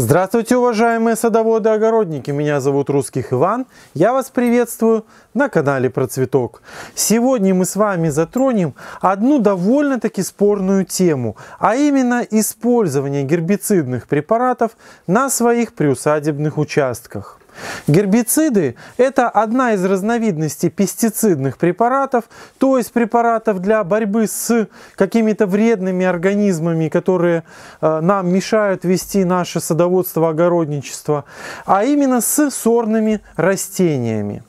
Здравствуйте, уважаемые садоводы-огородники! Меня зовут Русских Иван. Я вас приветствую на канале Про Цветок. Сегодня мы с вами затронем одну довольно-таки спорную тему, а именно использование гербицидных препаратов на своих приусадебных участках. Гербициды – это одна из разновидностей пестицидных препаратов, то есть препаратов для борьбы с какими-то вредными организмами, которые э, нам мешают вести наше садоводство, огородничество, а именно с сорными растениями.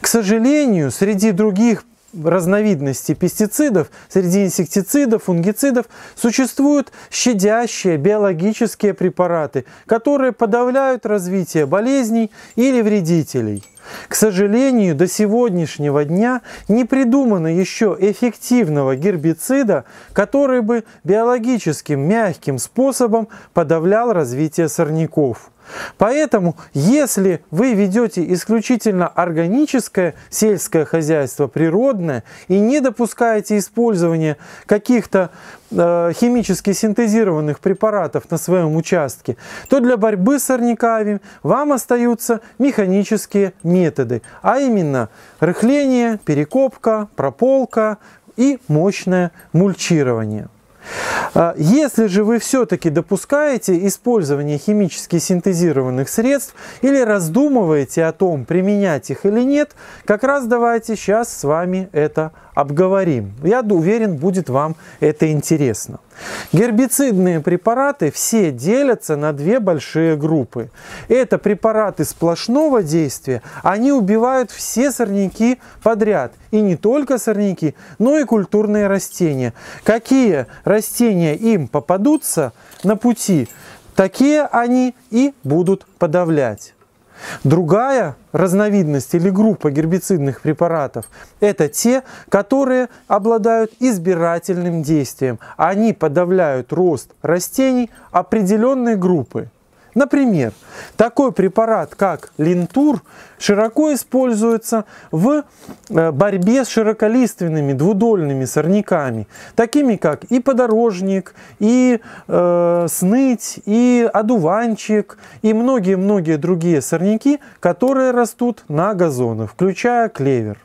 К сожалению, среди других разновидности пестицидов, среди инсектицидов, фунгицидов, существуют щадящие биологические препараты, которые подавляют развитие болезней или вредителей. К сожалению, до сегодняшнего дня не придумано еще эффективного гербицида, который бы биологическим мягким способом подавлял развитие сорняков. Поэтому, если вы ведете исключительно органическое сельское хозяйство, природное, и не допускаете использования каких-то э, химически синтезированных препаратов на своем участке, то для борьбы с сорняками вам остаются механические методы, а именно рыхление, перекопка, прополка и мощное мульчирование. А, если же вы все-таки допускаете использование химически синтезированных средств или раздумываете о том, применять их или нет, как раз давайте сейчас с вами это обговорим. Я уверен, будет вам это интересно. Гербицидные препараты все делятся на две большие группы. Это препараты сплошного действия, они убивают все сорняки подряд. И не только сорняки, но и культурные растения. Какие растения им попадутся на пути, такие они и будут подавлять. Другая разновидность или группа гербицидных препаратов – это те, которые обладают избирательным действием. Они подавляют рост растений определенной группы Например, такой препарат, как линтур, широко используется в э, борьбе с широколиственными двудольными сорняками, такими как и подорожник, и э, сныть, и одуванчик, и многие-многие другие сорняки, которые растут на газонах, включая клевер.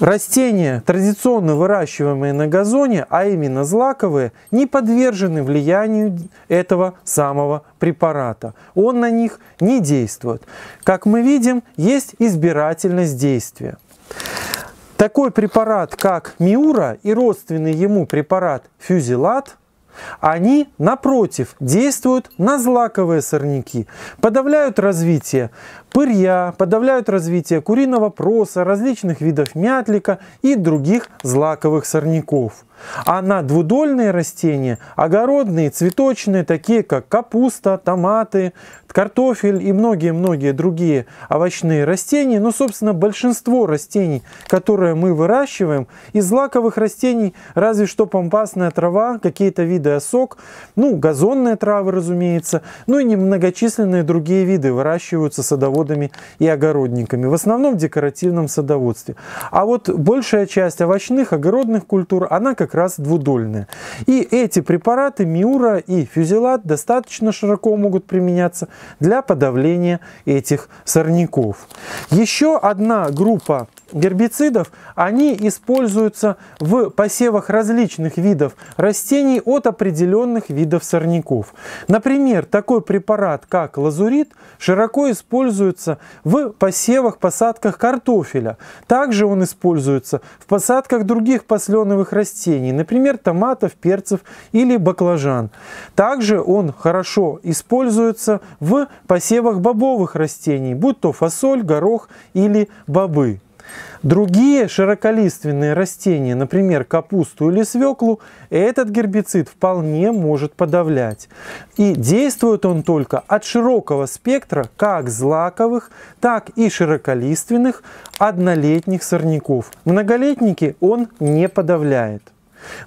Растения, традиционно выращиваемые на газоне, а именно злаковые, не подвержены влиянию этого самого препарата. Он на них не действует. Как мы видим, есть избирательность действия. Такой препарат, как Миура и родственный ему препарат Фюзилат, они, напротив, действуют на злаковые сорняки, подавляют развитие пырья, подавляют развитие куриного проса, различных видов мятлика и других злаковых сорняков. А на двудольные растения, огородные, цветочные, такие как капуста, томаты, картофель и многие-многие другие овощные растения, ну, собственно, большинство растений, которые мы выращиваем, из злаковых растений разве что пампасная трава, какие-то виды осок, ну, газонные травы, разумеется, ну и немногочисленные другие виды выращиваются садоводами садоводами и огородниками, в основном в декоративном садоводстве. А вот большая часть овощных, огородных культур, она как раз двудольная. И эти препараты миура и фюзелат достаточно широко могут применяться для подавления этих сорняков. Еще одна группа гербицидов, они используются в посевах различных видов растений от определенных видов сорняков. Например, такой препарат, как лазурит, широко используется используется в посевах, посадках картофеля. Также он используется в посадках других посленовых растений, например, томатов, перцев или баклажан. Также он хорошо используется в посевах бобовых растений, будь то фасоль, горох или бобы. Другие широколиственные растения, например, капусту или свеклу, этот гербицид вполне может подавлять. И действует он только от широкого спектра как злаковых, так и широколиственных однолетних сорняков. Многолетники он не подавляет.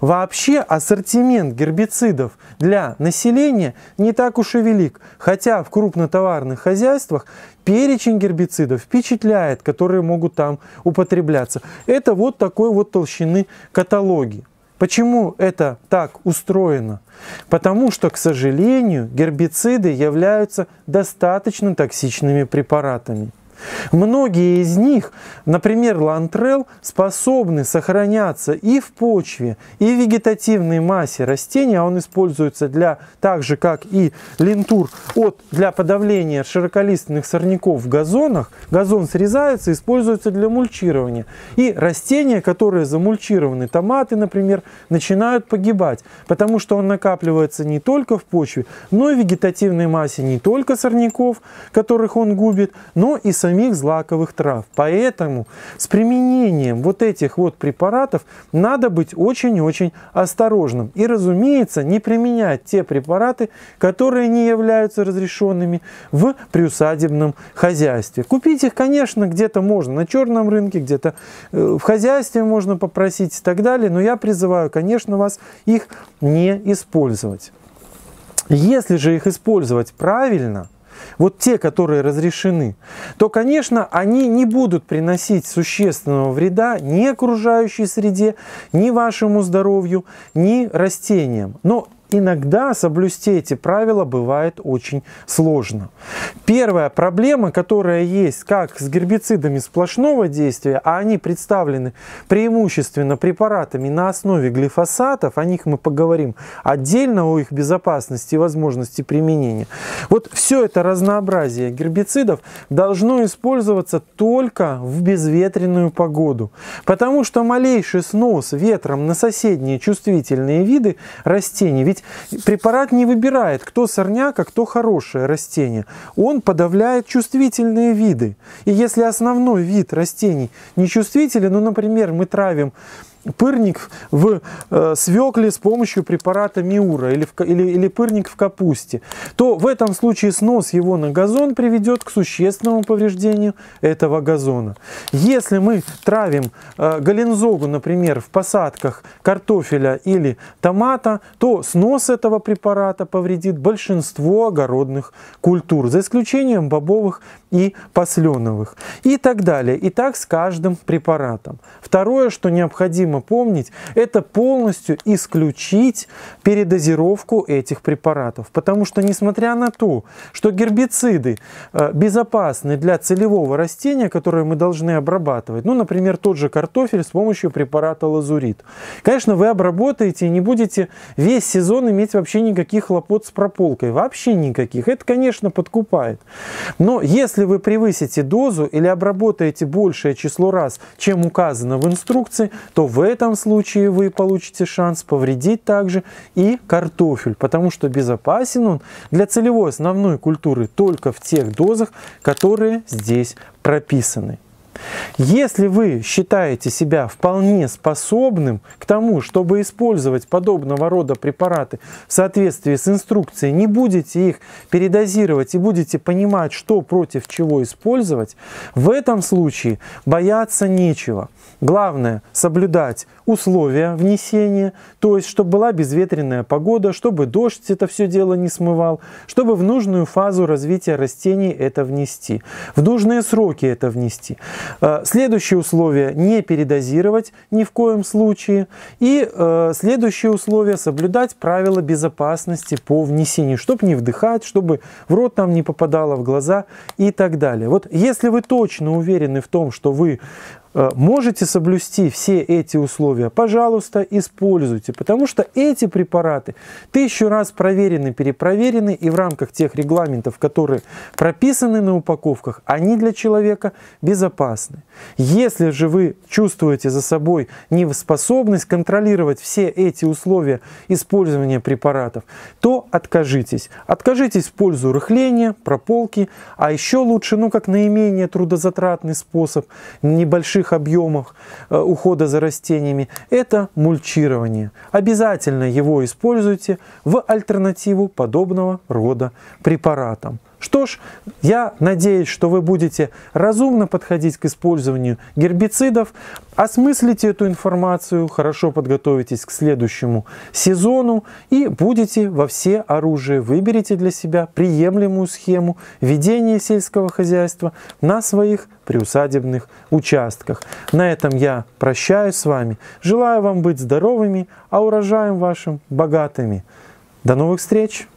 Вообще ассортимент гербицидов для населения не так уж и велик, хотя в крупнотоварных хозяйствах перечень гербицидов впечатляет, которые могут там употребляться. Это вот такой вот толщины каталоги. Почему это так устроено? Потому что, к сожалению, гербициды являются достаточно токсичными препаратами. Многие из них, например, лантрел, способны сохраняться и в почве, и в вегетативной массе растения. А он используется для, так же как и лентур, от, для подавления широколистных сорняков в газонах. Газон срезается, используется для мульчирования. И растения, которые замульчированы, томаты, например, начинают погибать, потому что он накапливается не только в почве, но и в вегетативной массе не только сорняков, которых он губит, но и самих злаковых трав. Поэтому с применением вот этих вот препаратов надо быть очень-очень осторожным. И, разумеется, не применять те препараты, которые не являются разрешенными в приусадебном хозяйстве. Купить их, конечно, где-то можно на черном рынке, где-то э, в хозяйстве можно попросить и так далее, но я призываю, конечно, вас их не использовать. Если же их использовать правильно, вот те, которые разрешены, то, конечно, они не будут приносить существенного вреда ни окружающей среде, ни вашему здоровью, ни растениям. Но иногда соблюсти эти правила бывает очень сложно. Первая проблема, которая есть как с гербицидами сплошного действия, а они представлены преимущественно препаратами на основе глифосатов, о них мы поговорим отдельно, о их безопасности и возможности применения. Вот все это разнообразие гербицидов должно использоваться только в безветренную погоду, потому что малейший снос ветром на соседние чувствительные виды растений, ведь препарат не выбирает, кто сорняк, а кто хорошее растение. Он подавляет чувствительные виды. И если основной вид растений нечувствителен, ну, например, мы травим пырник в э, свекле с помощью препарата Миура или, в, или, или пырник в капусте, то в этом случае снос его на газон приведет к существенному повреждению этого газона. Если мы травим э, галензогу, например, в посадках картофеля или томата, то снос этого препарата повредит большинство огородных культур, за исключением бобовых и посленовых и так далее. И так с каждым препаратом. Второе, что необходимо необходимо помнить, это полностью исключить передозировку этих препаратов. Потому что, несмотря на то, что гербициды э, безопасны для целевого растения, которое мы должны обрабатывать, ну, например, тот же картофель с помощью препарата лазурит, конечно, вы обработаете и не будете весь сезон иметь вообще никаких хлопот с прополкой, вообще никаких. Это, конечно, подкупает. Но если вы превысите дозу или обработаете большее число раз, чем указано в инструкции, то в этом случае вы получите шанс повредить также и картофель, потому что безопасен он для целевой основной культуры только в тех дозах, которые здесь прописаны. Если вы считаете себя вполне способным к тому, чтобы использовать подобного рода препараты в соответствии с инструкцией, не будете их передозировать и будете понимать, что против чего использовать, в этом случае бояться нечего. Главное соблюдать условия внесения, то есть чтобы была безветренная погода, чтобы дождь это все дело не смывал, чтобы в нужную фазу развития растений это внести, в нужные сроки это внести. Э, следующее условие – не передозировать ни в коем случае. И э, следующее условие – соблюдать правила безопасности по внесению, чтобы не вдыхать, чтобы в рот нам не попадало, в глаза и так далее. Вот если вы точно уверены в том, что вы Э, можете соблюсти все эти условия? Пожалуйста, используйте, потому что эти препараты тысячу раз проверены, перепроверены, и в рамках тех регламентов, которые прописаны на упаковках, они для человека безопасны. Если же вы чувствуете за собой неспособность контролировать все эти условия использования препаратов, то откажитесь. Откажитесь в пользу рыхления, прополки, а еще лучше, ну как наименее трудозатратный способ, небольших больших объемах э, ухода за растениями, это мульчирование. Обязательно его используйте в альтернативу подобного рода препаратам. Что ж, я надеюсь, что вы будете разумно подходить к использованию гербицидов, осмыслите эту информацию, хорошо подготовитесь к следующему сезону и будете во все оружие. Выберите для себя приемлемую схему ведения сельского хозяйства на своих приусадебных участках. На этом я прощаюсь с вами. Желаю вам быть здоровыми, а урожаем вашим богатыми. До новых встреч!